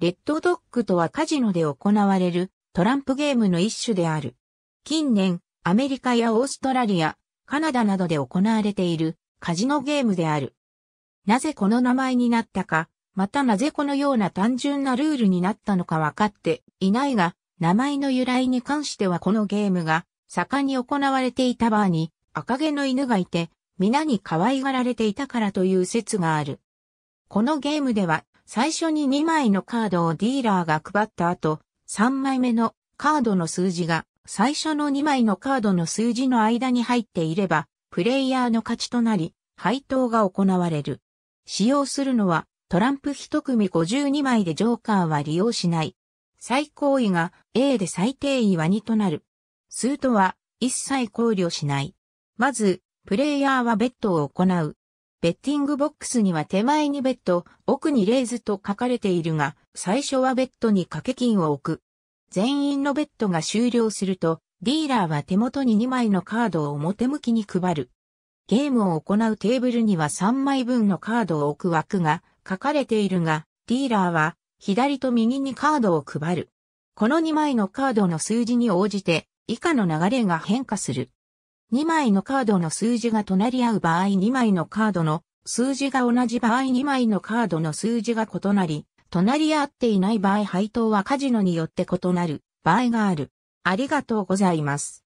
レッドドッグとはカジノで行われるトランプゲームの一種である。近年、アメリカやオーストラリア、カナダなどで行われているカジノゲームである。なぜこの名前になったか、またなぜこのような単純なルールになったのか分かっていないが、名前の由来に関してはこのゲームが盛んに行われていたバーに赤毛の犬がいて、皆に可愛がられていたからという説がある。このゲームでは最初に2枚のカードをディーラーが配った後、3枚目のカードの数字が最初の2枚のカードの数字の間に入っていれば、プレイヤーの勝ちとなり、配当が行われる。使用するのはトランプ1組52枚でジョーカーは利用しない。最高位が A で最低位は2となる。数とは一切考慮しない。まず、プレイヤーはベットを行う。ベッティングボックスには手前にベッド、奥にレイズと書かれているが、最初はベッドに掛け金を置く。全員のベッドが終了すると、ディーラーは手元に2枚のカードを表向きに配る。ゲームを行うテーブルには3枚分のカードを置く枠が書かれているが、ディーラーは左と右にカードを配る。この2枚のカードの数字に応じて以下の流れが変化する。2枚のカードの数字が隣り合う場合2枚のカードの数字が同じ場合2枚のカードの数字が異なり、隣り合っていない場合配当はカジノによって異なる場合がある。ありがとうございます。